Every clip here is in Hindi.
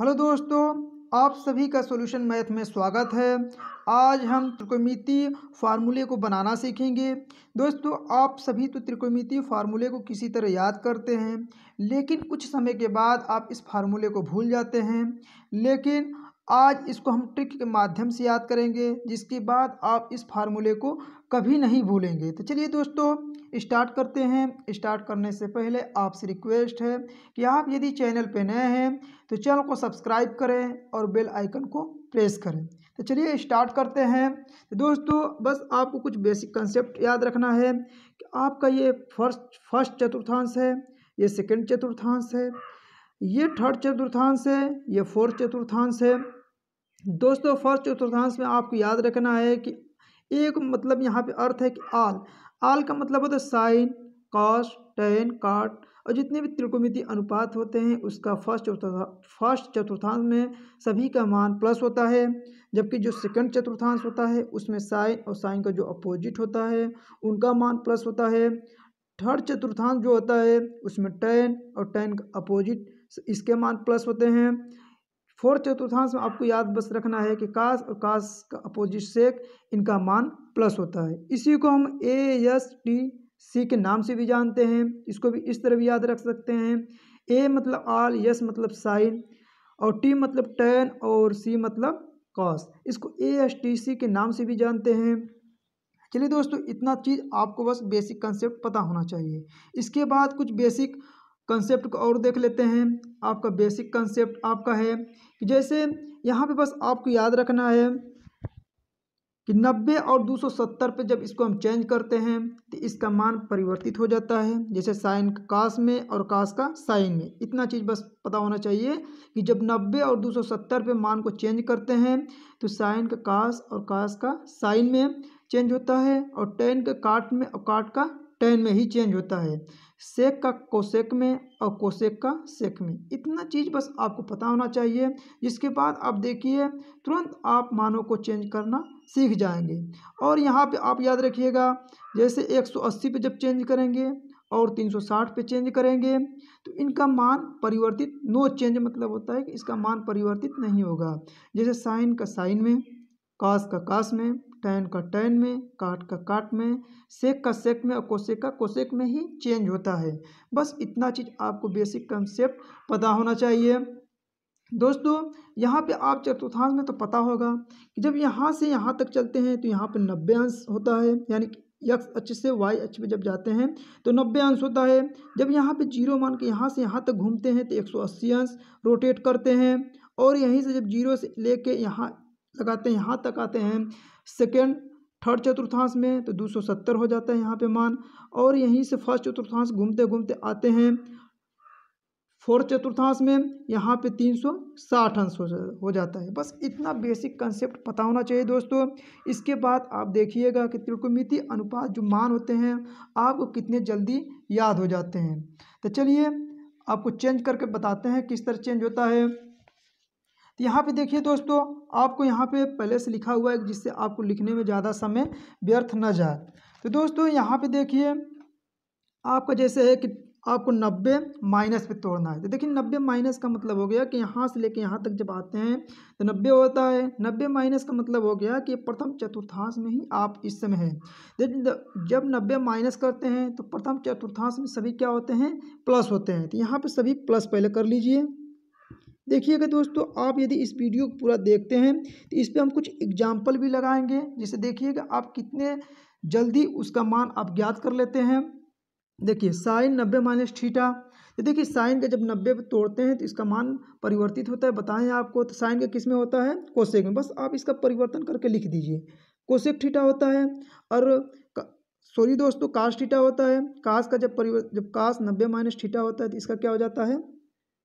हेलो दोस्तों आप सभी का सॉल्यूशन मैथ में स्वागत है आज हम त्रिकोमिति फार्मूले को बनाना सीखेंगे दोस्तों आप सभी तो त्रिकोमिति फार्मूले को किसी तरह याद करते हैं लेकिन कुछ समय के बाद आप इस फार्मूले को भूल जाते हैं लेकिन आज इसको हम ट्रिक के माध्यम से याद करेंगे जिसके बाद आप इस फार्मूले को कभी नहीं भूलेंगे तो चलिए दोस्तों स्टार्ट करते हैं स्टार्ट करने से पहले आपसे रिक्वेस्ट है कि आप यदि चैनल पर नए हैं तो चैनल को सब्सक्राइब करें और बेल आइकन को प्रेस करें तो चलिए स्टार्ट करते हैं तो दोस्तों बस आपको कुछ बेसिक कंसेप्ट याद रखना है कि आपका ये फर्स्ट फर्स्ट चतुर्थांश है ये सेकेंड चतुर्थांश है ये थर्ड चतुर्थांश है ये फोर्थ चतुर्थांश है दोस्तों फर्स्ट चतुर्थांश में आपको याद रखना है कि एक मतलब यहाँ पे अर्थ है कि आल आल का मतलब होता है साइन कॉस टेन काट और जितने भी त्रिकोमिति अनुपात होते हैं उसका फर्स्ट चतुर्था फर्स्ट चतुर्थांश में सभी का मान प्लस होता है जबकि जो सेकंड चतुर्थांश होता है उसमें साइन और साइन का जो अपोजिट होता है उनका मान प्लस होता है थर्ड चतुर्थांश जो होता है उसमें टेन और टेन का अपोजिट इसके मान प्लस होते हैं फोर्थ चतुर्थांश में आपको याद बस रखना है कि कास और कास का अपोजिट सेक इनका मान प्लस होता है इसी को हम ए एस टी सी के नाम से भी जानते हैं इसको भी इस तरह भी याद रख सकते हैं ए मतलब आल यस मतलब साइन और टी मतलब टेन और सी मतलब कॉस इसको ए एस टी सी के नाम से भी जानते हैं चलिए दोस्तों इतना चीज़ आपको बस बेसिक कंसेप्ट पता होना चाहिए इसके बाद कुछ बेसिक कंसेप्ट को और देख लेते हैं आपका बेसिक कंसेप्ट आपका है कि जैसे यहाँ पे बस आपको याद रखना है कि 90 और 270 पे जब इसको हम चेंज करते हैं तो इसका मान परिवर्तित हो जाता है जैसे साइन कास में और कास का साइन में इतना चीज़ बस पता होना चाहिए कि जब 90 और 270 पे मान को चेंज करते हैं तो साइन का कास और कास का साइन में चेंज होता है और टेन का काट में और काट का टेन में ही चेंज होता है सेक का कोशेक में और कोशेक का सेक में इतना चीज़ बस आपको पता होना चाहिए जिसके बाद आप देखिए तुरंत आप मानों को चेंज करना सीख जाएंगे और यहाँ पे आप याद रखिएगा जैसे 180 पे जब चेंज करेंगे और 360 पे चेंज करेंगे तो इनका मान परिवर्तित नो चेंज मतलब होता है कि इसका मान परिवर्तित नहीं होगा जैसे साइन का साइन में कास का कास में टैन का टैन में काट का काट में सेक का सेक में और कोशेक का कोशेक में ही चेंज होता है बस इतना चीज़ आपको बेसिक कंसेप्ट पता होना चाहिए दोस्तों यहाँ पे आप चतुर्थांश में तो पता होगा कि जब यहाँ से यहाँ तक चलते हैं तो यहाँ पे नब्बे अंश होता है यानी यक्स अच से वाई अच पे जब जाते हैं तो नब्बे अंश होता है जब यहाँ पे जीरो मान के यहाँ से यहाँ तक घूमते हैं तो एक सौ अस्सी अंश रोटेट करते हैं और यहीं से जब जीरो से लेके यहाँ लगाते हैं यहाँ तक आते हैं सेकेंड थर्ड चतुर्थांश में तो 270 हो जाता है यहाँ पे मान और यहीं से फर्स्ट चतुर्थांश घूमते घूमते आते हैं फोर्थ चतुर्थांश में यहाँ पे 360 अंश हो जाता है बस इतना बेसिक कंसेप्ट पता होना चाहिए दोस्तों इसके बाद आप देखिएगा कि त्रिकुमिति अनुपात जो मान होते हैं आपको कितने जल्दी याद हो जाते हैं तो चलिए आपको चेंज करके बताते हैं किस तरह चेंज होता है यहाँ पे देखिए दोस्तों आपको यहाँ पे पहले से लिखा हुआ है जिससे आपको लिखने में ज़्यादा समय व्यर्थ ना जाए तो दोस्तों यहाँ पे देखिए आपका जैसे है कि आपको नब्बे माइनस पे तोड़ना है तो देखिए नब्बे माइनस का मतलब हो गया कि यहाँ से लेके यहाँ तक जब आते हैं तो नब्बे होता है नब्बे माइनस का मतलब हो गया कि प्रथम चतुर्थांश में ही आप इस समय हैं जब नब्बे माइनस करते हैं तो प्रथम चतुर्थांश में सभी क्या होते हैं प्लस होते हैं तो यहाँ पर सभी प्लस पहले कर लीजिए देखिएगा दोस्तों आप यदि इस वीडियो को पूरा देखते हैं तो इस पर हम कुछ एग्जाम्पल भी लगाएंगे जिसे देखिएगा आप कितने जल्दी उसका मान आप ज्ञात कर लेते हैं देखिए साइन नब्बे माइनस ठीठा तो देखिए साइन का जब नब्बे तोड़ते हैं तो इसका मान परिवर्तित होता है बताएं आपको तो साइन का किस में होता है कोशेक में बस आप इसका परिवर्तन करके लिख दीजिए कोशेक ठीठा होता है और सॉरी दोस्तों काश ठीठा होता है काश का जब परिवर्तन जब काश नब्बे माइनस ठीठा होता है तो इसका क्या हो जाता है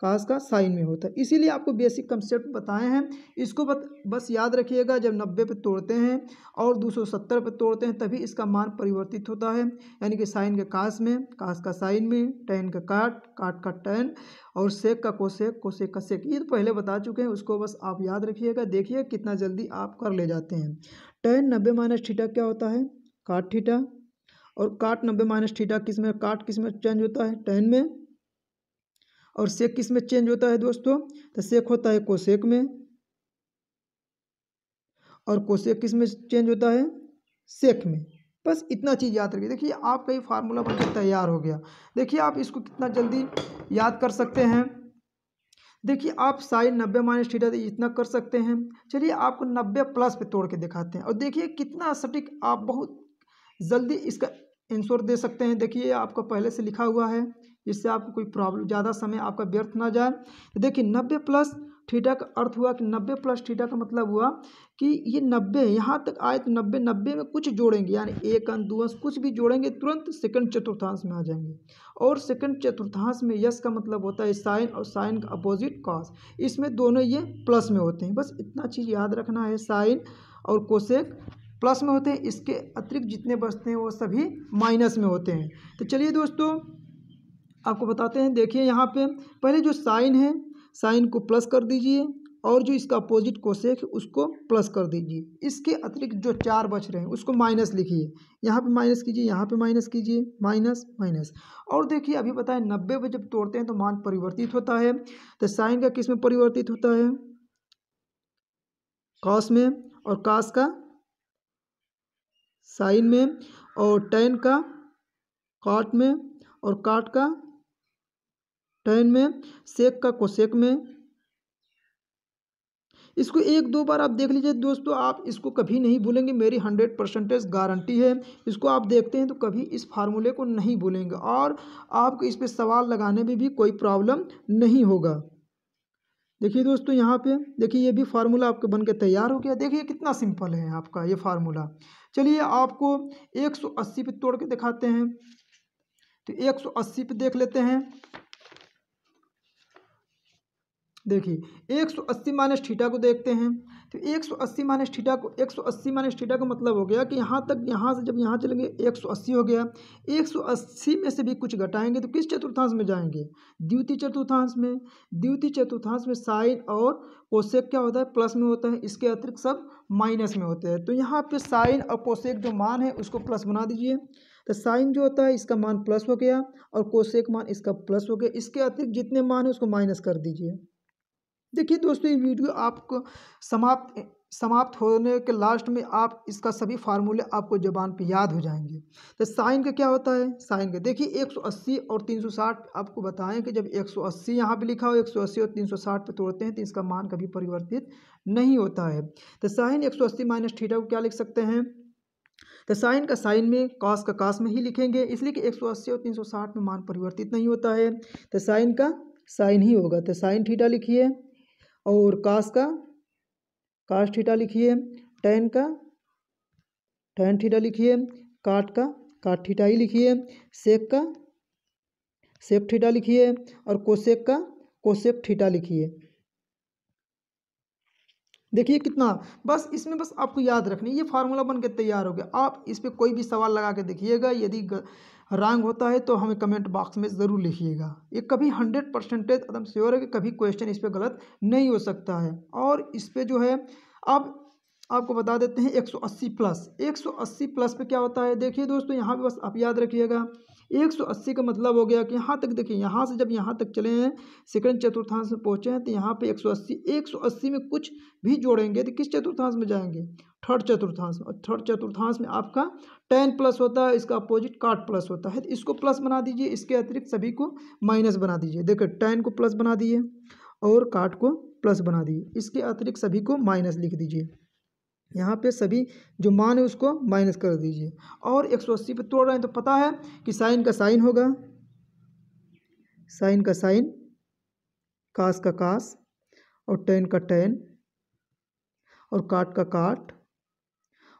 काज का साइन में होता है इसीलिए आपको बेसिक कंसेप्ट बताए हैं इसको बत, बस याद रखिएगा जब नब्बे पे तोड़ते हैं और दो सौ सत्तर पे तोड़ते हैं तभी इसका मान परिवर्तित होता है यानी कि साइन के कास में कास का साइन में टेन का काट काट का टेन और सेक का कोसेक कोसेक का सेक ये तो पहले बता चुके हैं उसको बस आप याद रखिएगा देखिए कितना जल्दी आप कर ले जाते हैं टेन नब्बे माइनस ठीठा क्या होता है काट ठीठा और काट नब्बे माइनस ठीठा किस में काट किस में चेंज होता है टेन में और सेक किस में चेंज होता है दोस्तों तो सेक होता है कोशेक में और कोशेक किस में चेंज होता है सेक में बस इतना चीज़ याद रखिए देखिए आपका ये फार्मूला बनकर तैयार हो गया देखिए आप इसको कितना जल्दी याद कर सकते हैं देखिए आप साइन नब्बे माइनस थीटा इतना कर सकते हैं चलिए आपको नब्बे प्लस पे तोड़ के दिखाते हैं और देखिए कितना सटीक आप बहुत जल्दी इसका आंसर दे सकते हैं देखिए आपका पहले से लिखा हुआ है जिससे आपको कोई प्रॉब्लम ज़्यादा समय आपका व्यर्थ ना जाए तो देखिए नब्बे प्लस थीटा का अर्थ हुआ कि नब्बे प्लस थीटा का मतलब हुआ कि ये नब्बे यहाँ तक आए तो नब्बे नब्बे में कुछ जोड़ेंगे यानी एक अंश दो अंश कुछ भी जोड़ेंगे तुरंत सेकंड चतुर्थांश में आ जाएंगे और सेकंड चतुर्थांश में यस का मतलब होता है साइन और साइन का अपोजिट कॉस इसमें दोनों ये प्लस में होते हैं बस इतना चीज़ याद रखना है साइन और कोशेक प्लस में होते हैं इसके अतिरिक्त जितने बचते हैं वो सभी माइनस में होते हैं तो चलिए दोस्तों आपको बताते हैं देखिए यहाँ पे पहले जो साइन है साइन को प्लस कर दीजिए और जो इसका अपोजिट है उसको प्लस कर दीजिए इसके अतिरिक्त जो चार बच रहे हैं उसको माइनस लिखिए यहाँ पे माइनस कीजिए यहाँ पे माइनस कीजिए माइनस माइनस और देखिए अभी बताएं नब्बे पर जब तोड़ते हैं तो मान परिवर्तित होता है तो साइन का किस में परिवर्तित होता है कॉस में और कास का साइन में और टेन का काट में और काट का टेन में सेक का कोशेक में इसको एक दो बार आप देख लीजिए दोस्तों आप इसको कभी नहीं भूलेंगे मेरी हंड्रेड परसेंटेज गारंटी है इसको आप देखते हैं तो कभी इस फार्मूले को नहीं भूलेंगे और आपको इस पर सवाल लगाने में भी कोई प्रॉब्लम नहीं होगा देखिए दोस्तों यहाँ पे देखिए ये भी फार्मूला बन के तैयार हो गया देखिए कितना सिंपल है आपका ये फार्मूला चलिए आपको एक पे तोड़ के दिखाते हैं तो एक पे देख लेते हैं देखिए 180 सौ अस्सी माइनस ठीठा को देखते हैं तो 180 सौ अस्सी माइनस ठीठा को 180 सौ अस्सी माइनस ठीठा का मतलब हो गया कि यहाँ तक यहाँ से जब यहाँ चलेंगे 180 हो गया 180 में से भी कुछ घटाएंगे तो किस चतुर्थांश में जाएंगे द्वितीय चतुर्थांश में द्वितीय चतुर्थांश में साइन और पोषेक क्या होता है प्लस में होता है इसके अतिरिक्त सब माइनस में होते हैं तो यहाँ पर साइन और पोषेक जो मान है उसको प्लस बना दीजिए तो साइन जो होता है इसका मान प्लस हो गया और कोशेक मान इसका प्लस हो गया इसके अतिरिक्त जितने मान है उसको माइनस कर दीजिए देखिए दोस्तों ये वीडियो आपको समाप्त समाप्त होने के लास्ट में आप इसका सभी फार्मूले आपको जबान पे याद हो जाएंगे तो साइन का क्या होता है साइन का देखिए 180 और 360 आपको बताएं कि जब 180 सौ यहाँ पर लिखा हो 180 और 360 पे तोड़ते हैं तो इसका मान कभी परिवर्तित नहीं होता है तो साइन 180 सौ अस्सी माइनस थीटा को क्या लिख सकते हैं तो साइन का साइन में कॉस का कॉस में ही लिखेंगे इसलिए कि एक और तीन में मान परिवर्तित नहीं होता है तो साइन का साइन ही होगा तो साइन ठीठा लिखिए और कास का कास थीटा लिखिए टेन का टेन थीटा लिखिए काट का काट थीटा ही लिखिए सेक का सेक थीटा लिखिए और कोसेक का कोसेक थीटा लिखिए देखिए कितना बस इसमें बस आपको याद रखनी ये फार्मूला बन के तैयार हो गया आप इस पर कोई भी सवाल लगा के देखिएगा यदि ग... रॉन्ग होता है तो हमें कमेंट बॉक्स में ज़रूर लिखिएगा ये कभी हंड्रेड परसेंटेज एकदम श्योर है कि कभी क्वेश्चन इस पर गलत नहीं हो सकता है और इस पर जो है अब आपको बता देते हैं 180 प्लस 180 प्लस पे क्या होता है देखिए दोस्तों यहाँ पे बस आप याद रखिएगा 180 का मतलब हो गया कि यहाँ तक देखिए यहाँ से जब यहाँ तक चले हैं सेकंड चतुर्थांश में पहुँचे हैं तो यहाँ पे 180 180 में कुछ भी जोड़ेंगे तो किस चतुर्थांश में जाएंगे थर्ड चतुर्थांश में थर्ड चतुर्थांश में आपका टेन प्लस होता है इसका अपोजिट काट प्लस होता है तो इसको प्लस बना दीजिए इसके अतिरिक्त सभी को माइनस बना दीजिए देखो टेन को प्लस बना दीजिए और काट को प्लस बना दीजिए इसके अतिरिक्त सभी को माइनस लिख दीजिए यहाँ पे सभी जो मान है उसको माइनस कर दीजिए और एक सौ अस्सी पर तोड़ रहे हैं तो पता है कि साइन का साइन होगा साइन का साइन कास का कास और टेन का टेन और काट का काट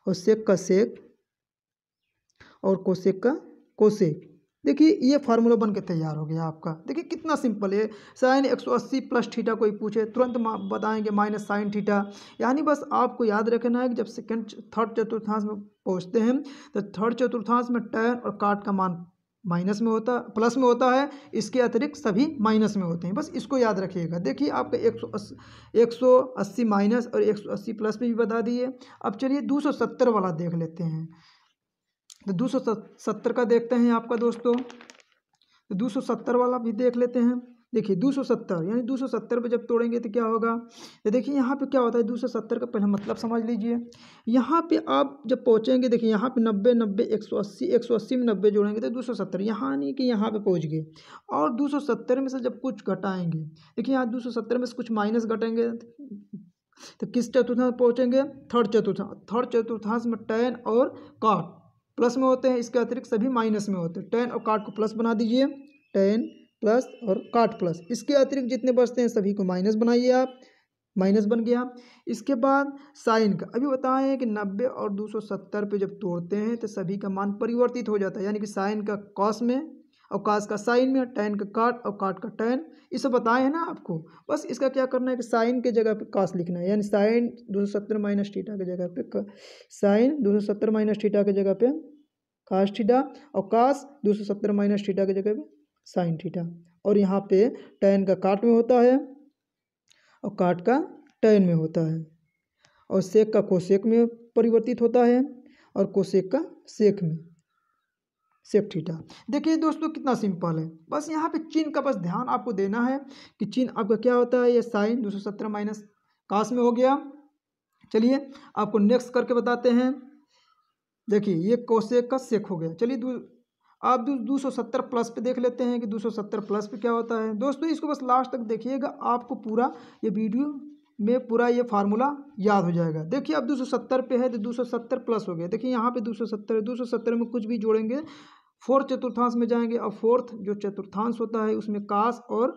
और सेक का सेक और कोशेक का कोशेक देखिए ये फार्मूला बन के तैयार हो गया आपका देखिए कितना सिंपल है साइन 180 प्लस थीटा कोई पूछे तुरंत बताएंगे माइनस साइन थीटा यानी बस आपको याद रखना है कि जब सेकंड थर्ड चतुर्थांश में पहुंचते हैं तो थर्ड चतुर्थांश में टैन और काट का मान माइनस में होता प्लस में होता है इसके अतिरिक्त सभी माइनस में होते हैं बस इसको याद रखिएगा देखिए आपका एक सौ एक सौ अस्सी माइनस और एक सौ अस्सी प्लस में भी बता दिए अब चलिए दो सौ सत्तर वाला देख लेते हैं तो दो सौ सत्तर का देखते हैं आपका दोस्तों तो दो सौ सत्तर वाला भी देख लेते हैं देखिए दो सौ सत्तर यानी दो सौ सत्तर पर जब तोड़ेंगे तो क्या होगा तो देखिए यहाँ पे क्या होता है दो सौ सत्तर का पहले मतलब समझ लीजिए यहाँ पे आप जब पहुँचेंगे देखिए यहाँ पे नब्बे नब्बे एक सौ अस्सी एक सौ अस्सी में नब्बे जोड़ेंगे तो दो सौ सत्तर यहाँ नहीं कि यहाँ पे पहुँच गए और दो सौ सत्तर में से जब कुछ घटाएंगे देखिए यहाँ दो सौ सत्तर में से कुछ माइनस घटेंगे तो किस चतुर्थांश पहुँचेंगे थर्ड चतुर्थांश थर्ड चतुर्थांश में टेन और काट प्लस में होते हैं इसके अतिरिक्त सभी माइनस में होते हैं टेन और काट को प्लस बना दीजिए टेन प्लस और काट प्लस इसके अतिरिक्त जितने बचते हैं सभी को माइनस बनाइए आप माइनस बन गया इसके बाद साइन का अभी बताएं कि नब्बे और दो सौ सत्तर पे जब तोड़ते हैं तो सभी का मान परिवर्तित हो जाता है यानी कि साइन का कॉस में और कास का साइन में टैन का काट और काट का टैन ये सब बताए हैं ना आपको बस इसका क्या करना है कि साइन के जगह पे कास लिखना है यानी साइन दो सौ सत्तर माइनस टीटा के जगह पे साइन दो सौ सत्तर माइनस टीटा के जगह पे कास टीटा और कास दो सौ सत्तर माइनस टीटा के जगह पे साइन थीटा और यहाँ पे टेन का काट में होता है और काट का टेन में होता है और सेक का कोशेक में परिवर्तित होता है और कोशेक का सेक में सेक थीटा देखिए दोस्तों कितना सिंपल है बस यहाँ पे चिन्ह का बस ध्यान आपको देना है कि चिन्ह आपका क्या होता है ये साइन दो सौ सत्रह माइनस काश में हो गया चलिए आपको नेक्स्ट करके बताते हैं देखिए ये कोशेक का सेक हो गया चलिए आप दो सौ सत्तर प्लस पे देख लेते हैं कि दो सौ सत्तर प्लस पे क्या होता है दोस्तों इसको बस लास्ट तक देखिएगा आपको पूरा ये वीडियो में पूरा ये फार्मूला याद हो जाएगा देखिए अब दो सौ सत्तर पे है तो दो सौ सत्तर प्लस हो गया देखिए यहाँ पे सत्तर है सत्तर में कुछ भी जोड़ेंगे फोर्थ चतुर्थांश में जाएंगे अब फोर्थ जो चतुर्थांश होता है उसमें काश और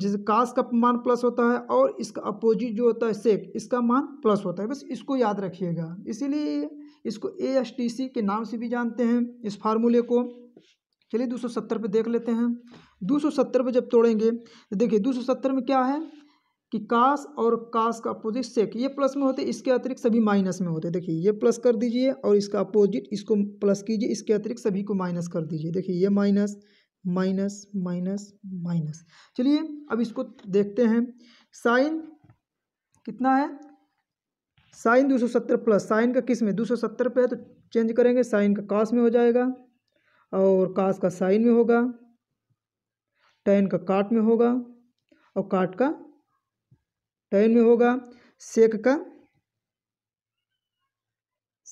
जैसे काश का मान प्लस होता है और इसका अपोजिट जो होता है सेक इसका मान प्लस होता है बस इसको याद रखिएगा इसीलिए इसको ए के नाम से भी जानते हैं इस फार्मूले को चलिए दो सौ सत्तर पर देख लेते हैं दो सौ सत्तर पर जब तोड़ेंगे तो देखिए दो सौ सत्तर में क्या है कि काश और काश का अपोजिट सेक ये प्लस में होते इसके अतिरिक्त सभी माइनस में होते देखिए ये प्लस कर दीजिए और इसका अपोजिट इसको प्लस कीजिए इसके अतिरिक्त सभी को माइनस कर दीजिए देखिए ये माइनस माइनस माइनस माइनस चलिए अब इसको देखते हैं साइन कितना है साइन 270 प्लस साइन का किस में 270 पे है तो चेंज करेंगे साइन का कास में हो जाएगा और कास का साइन में होगा टेन का काट में होगा और काट का टेन में होगा सेक का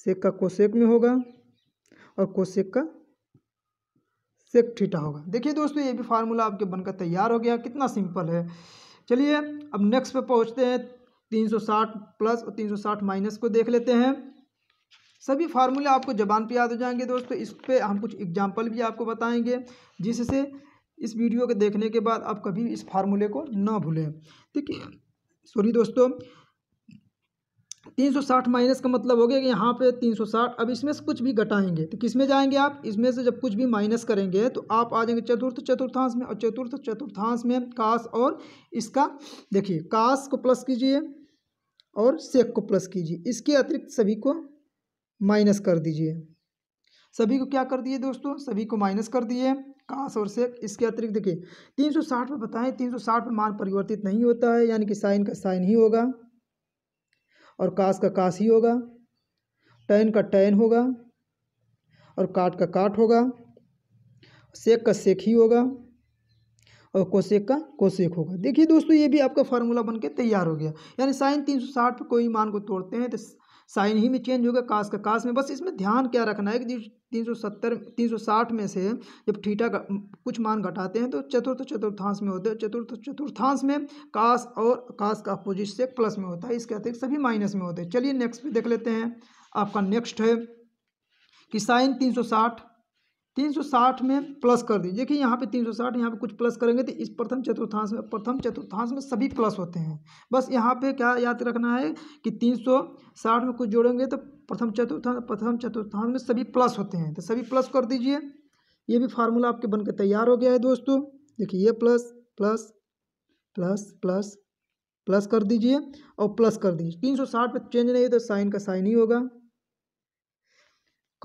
सेक का कोसेक में होगा और कोसेक का सेक ठीठा होगा देखिए दोस्तों ये भी फार्मूला आपके बनकर तैयार हो गया कितना सिंपल है चलिए अब नेक्स्ट पे पहुंचते हैं तीन सौ साठ प्लस और तीन सौ साठ माइनस को देख लेते हैं सभी फार्मूले आपको जबान पे याद हो जाएंगे दोस्तों इस पर हम कुछ एग्जाम्पल भी आपको बताएंगे जिससे इस वीडियो को देखने के बाद आप कभी इस फार्मूले को ना भूलें ठीक है सॉरी दोस्तों तीन सौ साठ माइनस का मतलब हो गया कि यहाँ पे तीन सौ साठ अब इसमें से कुछ भी घटाएंगे तो किस में जाएंगे आप इसमें से जब कुछ भी माइनस करेंगे तो आप आ जाएंगे चतुर्थ चतुर्थांश में और चतुर्थ चतुर्थांश में काश और इसका देखिए काश को प्लस कीजिए और सेक को प्लस कीजिए इसके अतिरिक्त सभी को माइनस कर दीजिए सभी को क्या कर दिए दोस्तों सभी को माइनस कर दिए कास और सेक इसके अतिरिक्त देखिए तीन सौ साठ पर बताएं तीन सौ साठ पर मान परिवर्तित नहीं होता है यानी कि साइन का साइन ही होगा और कास का कास ही होगा टैन का टैन होगा और काट का काट होगा सेक का सेक ही होगा और कोशेक का कोशेक होगा देखिए दोस्तों ये भी आपका फार्मूला बनकर तैयार हो गया यानी साइन तीन सौ साठ पर कोई मान को तोड़ते हैं तो साइन ही में चेंज होगा कास का कास में बस इसमें ध्यान क्या रखना है कि तीन सौ सत्तर तीन सौ साठ में से जब ठीठा कुछ मान घटाते हैं तो चतुर्थ चतुर्थांश में होते हैं चतुर्थ चतुर्थांश में कास और कास का अपोजिट से प्लस में होता है इसके अतिरिक्त सभी माइनस में होते हैं चलिए नेक्स्ट पर देख लेते हैं आपका नेक्स्ट है कि साइन तीन सौ साठ तीन सौ साठ में प्लस कर दीजिए देखिए यहाँ पे तीन सौ साठ यहाँ पे कुछ प्लस करेंगे तो इस प्रथम चतुर्थांश में प्रथम चतुर्थांश में सभी प्लस होते हैं बस यहाँ पे क्या याद रखना है कि तीन सौ साठ में कुछ जोड़ेंगे तो प्रथम चतुर्थांश प्रथम चतुर्थांश में सभी प्लस होते हैं तो सभी प्लस कर दीजिए ये भी फार्मूला आपके बनकर तैयार हो गया है दोस्तों देखिए ये plus plus plus plus plus कर दीजिए और प्लस कर दीजिए तीन सौ साठ में चेंज नहीं है तो साइन का साइन ही होगा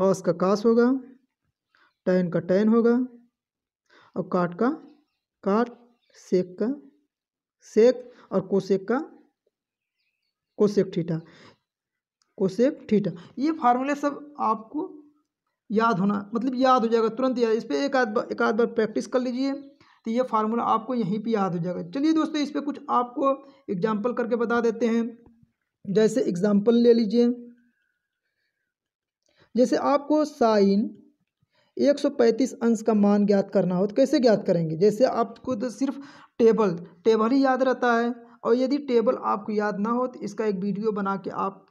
कॉस का कॉस होगा टैन का टैन होगा और काट का काट सेक का सेक और कोशेक का कोशेक ठीठा कोशेक ठीठा ये फार्मूले सब आपको याद होना मतलब याद हो जाएगा तुरंत याद इस पर एक आध बार एक आध बार प्रैक्टिस कर लीजिए तो ये फार्मूला आपको यहीं पे याद हो जाएगा चलिए दोस्तों इस पर कुछ आपको एग्जाम्पल करके बता देते हैं जैसे एग्जाम्पल ले लीजिए जैसे आपको साइन 135 अंश का मान ज्ञात करना हो तो कैसे ज्ञात करेंगे जैसे आपको तो सिर्फ टेबल टेबल ही याद रहता है और यदि टेबल आपको याद ना हो तो इसका एक वीडियो बना के आप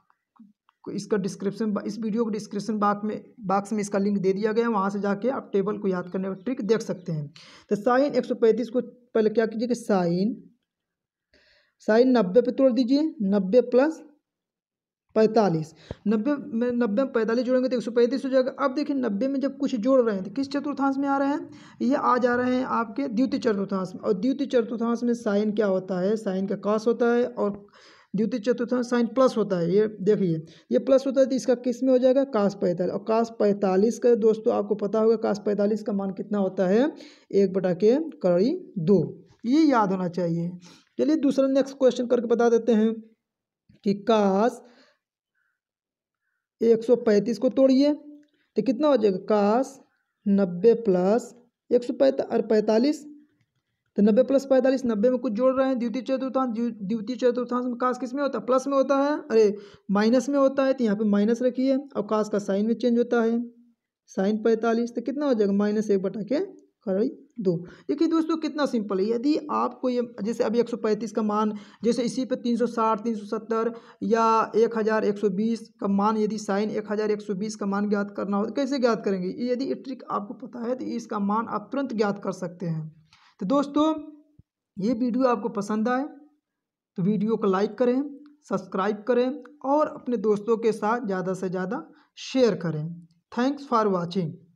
इसका डिस्क्रिप्शन इस वीडियो को डिस्क्रिप्शन बाक्स में बाक्स में इसका लिंक दे दिया गया है वहाँ से जाके आप टेबल को याद करने का ट्रिक देख सकते हैं तो साइन एक को पहले क्या कीजिए कि साइन साइन नब्बे पे तोड़ दीजिए नब्बे प्लस पैंतालीस नब्बे में नब्बे में पैंतालीस जोड़ेंगे तो एक सौ पैंतीस हो जाएगा अब देखिए नब्बे में जब कुछ जोड़ रहे हैं तो किस चतुर्थांश में आ रहे हैं ये आ जा रहे हैं आपके द्वितीय चतुर्थांश में और द्वितीय चतुर्थांश में साइन क्या होता है साइन का कास होता है और द्वितीय चतुर्थांश साइन प्लस होता है ये देखिए ये प्लस होता है तो इसका किस में हो जाएगा कास पैंतालीस और कास पैंतालीस का दोस्तों आपको पता होगा कास पैंतालीस का मान कितना होता है एक बटा के कड़ी दो ये याद होना चाहिए चलिए दूसरा नेक्स्ट क्वेश्चन करके बता देते हैं कि कास एक सौ पैंतीस को तोड़िए तो कितना हो जाएगा काश नब्बे प्लस एक सौ पैंता और पैंतालीस तो नब्बे प्लस पैंतालीस नब्बे में कुछ जोड़ रहे हैं द्वितीय चतुर्थांश द्वितीय चतुर्थांश में काश किस में होता है प्लस में होता है अरे माइनस में होता है तो यहाँ पे माइनस रखिए और काश का साइन में चेंज होता है साइन पैंतालीस तो कितना हो जाएगा माइनस एक बटा के कर दो देखिए दोस्तों कितना सिंपल है यदि आपको ये जैसे अभी 135 का मान जैसे इसी पे 360 370 या 1120 का मान यदि साइन 1120 का मान ज्ञात करना हो तो कैसे ज्ञात करेंगे यदि ये ट्रिक आपको पता है तो इसका मान आप तुरंत ज्ञात कर सकते हैं तो दोस्तों ये वीडियो आपको पसंद आए तो वीडियो को लाइक करें सब्सक्राइब करें और अपने दोस्तों के साथ ज़्यादा से ज़्यादा शेयर करें थैंक्स फॉर वॉचिंग